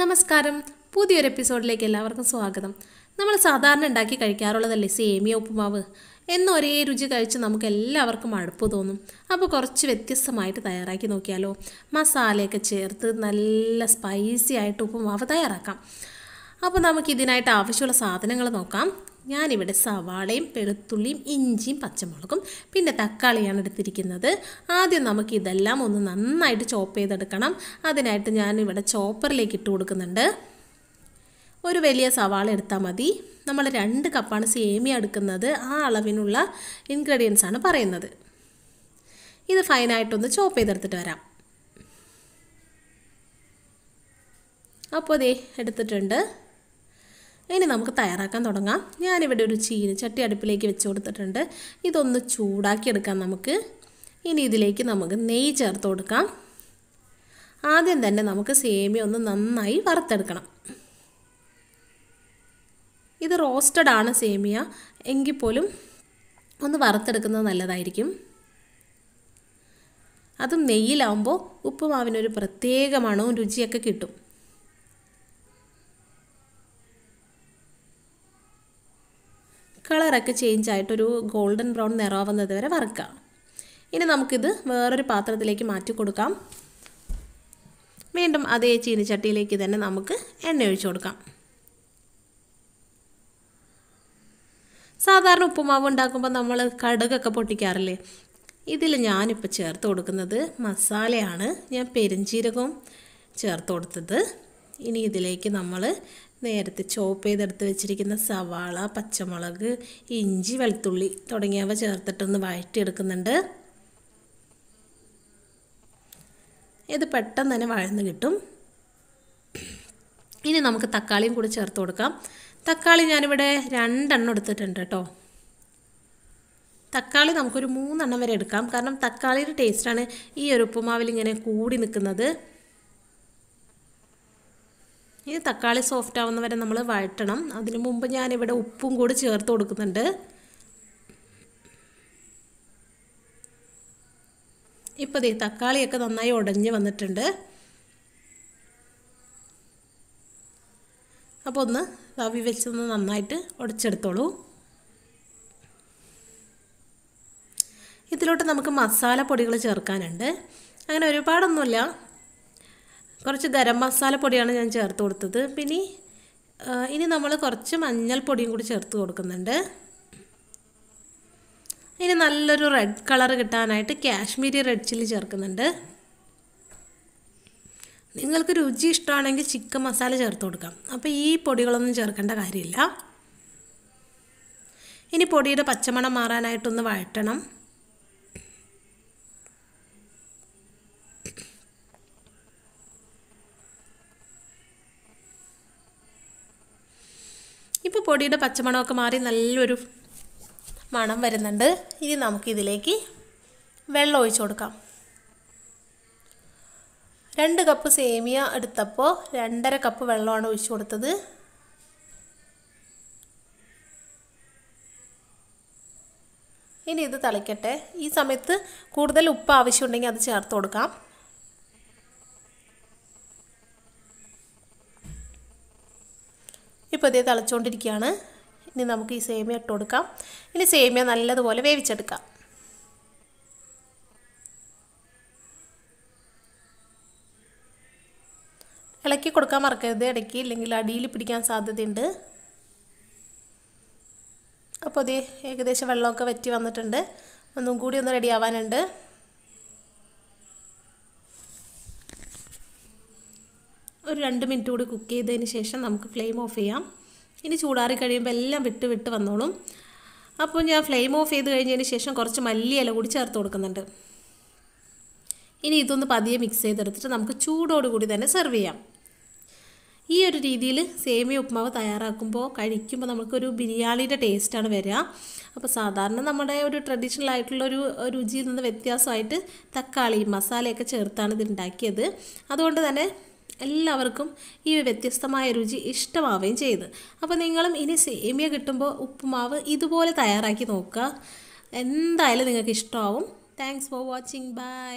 നമസ്കാരം പുതിയൊരു എപ്പിസോഡിലേക്ക് എല്ലാവർക്കും സ്വാഗതം നമ്മൾ സാധാരണ ഉണ്ടാക്കി കഴിക്കാറുള്ളതല്ലേ സേമിയ ഉപ്പുമാവ് എന്ന ഒരേ രുചി കഴിച്ച് നമുക്ക് എല്ലാവർക്കും മടുപ്പ് തോന്നും അപ്പോൾ കുറച്ച് വ്യത്യസ്തമായിട്ട് തയ്യാറാക്കി നോക്കിയാലോ മസാലയൊക്കെ ചേർത്ത് നല്ല സ്പൈസി ആയിട്ട് ഉപ്പുമാവ് തയ്യാറാക്കാം അപ്പോൾ നമുക്ക് ഇതിനായിട്ട് ആവശ്യമുള്ള സാധനങ്ങൾ നോക്കാം ഞാനിവിടെ സവാളയും പെളുത്തുള്ളിയും ഇഞ്ചിയും പച്ചമുളകും പിന്നെ തക്കാളിയാണ് എടുത്തിരിക്കുന്നത് ആദ്യം നമുക്ക് ഇതെല്ലാം ഒന്ന് നന്നായിട്ട് ചോപ്പ് ചെയ്തെടുക്കണം അതിനായിട്ട് ഞാനിവിടെ ചോപ്പറിലേക്ക് ഇട്ട് കൊടുക്കുന്നുണ്ട് ഒരു വലിയ സവാള എടുത്താൽ മതി നമ്മൾ രണ്ട് കപ്പാണ് സേമിയ എടുക്കുന്നത് ആ അളവിനുള്ള ഇൻഗ്രീഡിയൻസ് ആണ് പറയുന്നത് ഇത് ഫൈനായിട്ടൊന്ന് ചോപ്പ് ചെയ്തെടുത്തിട്ട് വരാം അപ്പോൾ ദേ എടുത്തിട്ടുണ്ട് ഇനി നമുക്ക് തയ്യാറാക്കാൻ തുടങ്ങാം ഞാനിവിടെ ഒരു ചട്ടി അടുപ്പിലേക്ക് വെച്ച് കൊടുത്തിട്ടുണ്ട് ഇതൊന്ന് ചൂടാക്കിയെടുക്കാം നമുക്ക് ഇനി ഇതിലേക്ക് നമുക്ക് നെയ്യ് ചേർത്ത് കൊടുക്കാം ആദ്യം തന്നെ നമുക്ക് സേമിയ ഒന്ന് നന്നായി വറുത്തെടുക്കണം ഇത് റോസ്റ്റഡ് ആണ് സേമിയ എങ്കിൽ പോലും ഒന്ന് വറുത്തെടുക്കുന്നത് നല്ലതായിരിക്കും അതും നെയ്യിലാവുമ്പോൾ ഉപ്പുമാവിനൊരു പ്രത്യേക മണവും രുചിയൊക്കെ കിട്ടും കളറൊക്കെ ചേഞ്ച് ആയിട്ടൊരു ഗോൾഡൻ ബ്രൗൺ നിറാവുന്നത് വരെ വറുക്കാം ഇനി നമുക്കിത് വേറൊരു പാത്രത്തിലേക്ക് മാറ്റി കൊടുക്കാം വീണ്ടും അതേ ചീനിച്ചട്ടിയിലേക്ക് തന്നെ നമുക്ക് എണ്ണ ഒഴിച്ചു കൊടുക്കാം സാധാരണ ഉപ്പുമാവ് ഉണ്ടാക്കുമ്പോൾ നമ്മൾ കടുകൊക്കെ പൊട്ടിക്കാറില്ലേ ഇതിൽ ഞാനിപ്പോൾ ചേർത്ത് കൊടുക്കുന്നത് മസാലയാണ് ഞാൻ പെരിഞ്ചീരകവും ചേർത്ത് കൊടുത്തത് ഇനി ഇതിലേക്ക് നമ്മൾ നേരത്തെ ചോപ്പ് ചെയ്തെടുത്ത് വെച്ചിരിക്കുന്ന സവാള പച്ചമുളക് ഇഞ്ചി വെളുത്തുള്ളി തുടങ്ങിയവ ചേർത്തിട്ടൊന്ന് വഴറ്റിയെടുക്കുന്നുണ്ട് ഇത് പെട്ടെന്ന് തന്നെ വഴന്ന് കിട്ടും ഇനി നമുക്ക് തക്കാളിയും കൂടി ചേർത്ത് കൊടുക്കാം തക്കാളി ഞാനിവിടെ രണ്ടെണ്ണം എടുത്തിട്ടുണ്ട് കേട്ടോ തക്കാളി നമുക്കൊരു മൂന്നെണ്ണം വരെ എടുക്കാം കാരണം തക്കാളിയുടെ ടേസ്റ്റാണ് ഈ ഒരു ഉപ്പുമാവിൽ ഇങ്ങനെ കൂടി നിൽക്കുന്നത് ഇനി തക്കാളി സോഫ്റ്റ് ആവുന്ന വരെ നമ്മൾ വഴറ്റണം അതിനു മുമ്പ് ഞാനിവിടെ ഉപ്പും കൂടി ചേർത്ത് കൊടുക്കുന്നുണ്ട് ഇപ്പോൾ ദേ തക്കാളിയൊക്കെ നന്നായി ഉടഞ്ഞ് വന്നിട്ടുണ്ട് അപ്പോൾ ഒന്ന് തവി വെച്ചൊന്ന് നന്നായിട്ട് ഉടച്ചെടുത്തോളൂ ഇതിലോട്ട് നമുക്ക് മസാല പൊടികൾ ചേർക്കാനുണ്ട് അങ്ങനെ ഒരുപാടൊന്നുമില്ല കുറച്ച് ഗരം മസാല പൊടിയാണ് ഞാൻ ചേർത്ത് കൊടുത്തത് പിന്നെ ഇനി നമ്മൾ കുറച്ച് മഞ്ഞൾപ്പൊടിയും കൂടി ചേർത്ത് കൊടുക്കുന്നുണ്ട് ഇനി നല്ലൊരു റെഡ് കളർ കിട്ടാനായിട്ട് കാശ്മീരി റെഡ് ചില്ലി ചേർക്കുന്നുണ്ട് നിങ്ങൾക്ക് രുചി ഇഷ്ടമാണെങ്കിൽ ചിക്കൻ മസാല ചേർത്ത് കൊടുക്കാം അപ്പോൾ ഈ പൊടികളൊന്നും ചേർക്കേണ്ട കാര്യമില്ല ഇനി പൊടിയുടെ പച്ചമണം മാറാനായിട്ടൊന്ന് വഴറ്റണം ഇപ്പം പൊടിയുടെ പച്ചമണമൊക്കെ മാറി നല്ലൊരു മണം വരുന്നുണ്ട് ഇനി നമുക്കിതിലേക്ക് വെള്ളം ഒഴിച്ചു കൊടുക്കാം രണ്ട് കപ്പ് സേമിയ എടുത്തപ്പോൾ രണ്ടര കപ്പ് വെള്ളമാണ് ഒഴിച്ചു കൊടുത്തത് ഇനി ഇത് തിളയ്ക്കട്ടെ ഈ സമയത്ത് കൂടുതൽ ഉപ്പ് ആവശ്യമുണ്ടെങ്കിൽ അത് ചേർത്ത് കൊടുക്കാം ഇപ്പോൾ ഇതേ തിളച്ചുകൊണ്ടിരിക്കുകയാണ് ഇനി നമുക്ക് ഈ സേമിയ ഇട്ട് കൊടുക്കാം ഇനി സേമിയ നല്ലതുപോലെ വേവിച്ചെടുക്കാം ഇളക്കി കൊടുക്കാൻ മറക്കരുത് ഇടയ്ക്ക് ഇല്ലെങ്കിൽ അടിയിൽ പിടിക്കാൻ സാധ്യതയുണ്ട് അപ്പോൾ അതേ ഏകദേശം വെള്ളമൊക്കെ വറ്റി വന്നിട്ടുണ്ട് ഒന്നും കൂടി ഒന്ന് റെഡിയാവാനുണ്ട് ഒരു രണ്ട് മിനിറ്റ് കൂടി കുക്ക് ചെയ്തതിന് ശേഷം നമുക്ക് ഫ്ലെയിം ഓഫ് ചെയ്യാം ഇനി ചൂടാറി കഴിയുമ്പോൾ എല്ലാം വിട്ട് വിട്ട് വന്നോളും അപ്പോൾ ഞാൻ ഫ്ലെയിം ഓഫ് ചെയ്ത് കഴിഞ്ഞതിന് ശേഷം കുറച്ച് മല്ലിയില കൂടി ചേർത്ത് കൊടുക്കുന്നുണ്ട് ഇനി ഇതൊന്ന് പതിയെ മിക്സ് ചെയ്തെടുത്തിട്ട് നമുക്ക് ചൂടോടുകൂടി തന്നെ സെർവ് ചെയ്യാം ഈ ഒരു രീതിയിൽ സേമിയ ഉപ്മാവ് തയ്യാറാക്കുമ്പോൾ കഴിക്കുമ്പോൾ നമുക്കൊരു ബിരിയാണിയുടെ ടേസ്റ്റാണ് വരിക അപ്പോൾ സാധാരണ നമ്മുടെ ഒരു ട്രഡീഷണൽ ആയിട്ടുള്ള ഒരു രുചിയിൽ നിന്ന് വ്യത്യാസമായിട്ട് തക്കാളി മസാലയൊക്കെ ചേർത്താണ് ഇത് ഉണ്ടാക്കിയത് അതുകൊണ്ട് തന്നെ എല്ലാവർക്കും ഈ വ്യത്യസ്തമായ രുചി ഇഷ്ടമാവുകയും ചെയ്ത് അപ്പോൾ നിങ്ങളും ഇനി സേമിയ കിട്ടുമ്പോൾ ഉപ്പുമാവ് ഇതുപോലെ തയ്യാറാക്കി നോക്കുക എന്തായാലും നിങ്ങൾക്ക് ഇഷ്ടമാവും താങ്ക്സ് ഫോർ വാച്ചിങ് ബൈ